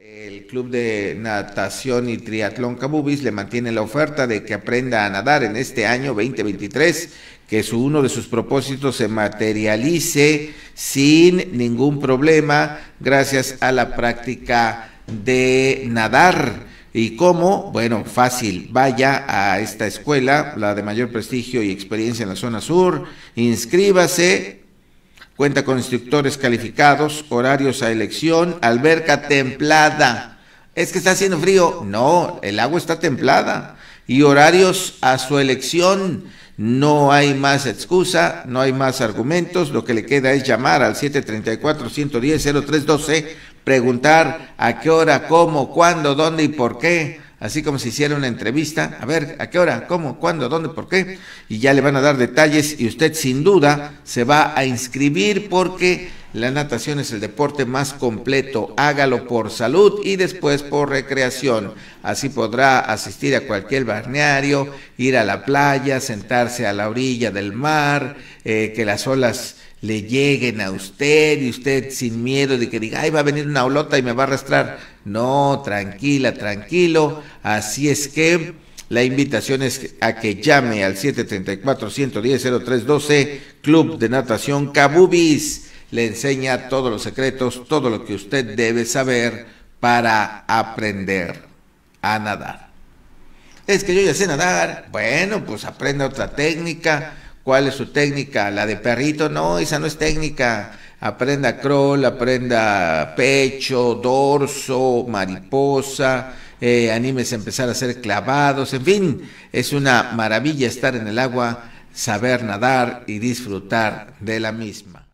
El Club de Natación y Triatlón Cabubis le mantiene la oferta de que aprenda a nadar en este año 2023, que su, uno de sus propósitos se materialice sin ningún problema gracias a la práctica de nadar. ¿Y cómo? Bueno, fácil. Vaya a esta escuela, la de mayor prestigio y experiencia en la zona sur, inscríbase, Cuenta con instructores calificados, horarios a elección, alberca templada. ¿Es que está haciendo frío? No, el agua está templada. Y horarios a su elección. No hay más excusa, no hay más argumentos. Lo que le queda es llamar al 734-110-0312, preguntar a qué hora, cómo, cuándo, dónde y por qué así como si hiciera una entrevista, a ver, ¿a qué hora? ¿Cómo? ¿Cuándo? ¿Dónde? ¿Por qué? Y ya le van a dar detalles y usted sin duda se va a inscribir porque la natación es el deporte más completo. Hágalo por salud y después por recreación. Así podrá asistir a cualquier balneario, ir a la playa, sentarse a la orilla del mar, eh, que las olas le lleguen a usted y usted sin miedo de que diga, ay, va a venir una olota y me va a arrastrar. No, tranquila, tranquilo. Así es que la invitación es a que llame al 734-110-0312, Club de Natación Cabubis. Le enseña todos los secretos, todo lo que usted debe saber para aprender a nadar. Es que yo ya sé nadar. Bueno, pues aprenda otra técnica. ¿Cuál es su técnica? La de perrito. No, esa no es técnica aprenda crawl, aprenda pecho, dorso, mariposa, eh, anímese a empezar a hacer clavados, en fin, es una maravilla estar en el agua, saber nadar y disfrutar de la misma.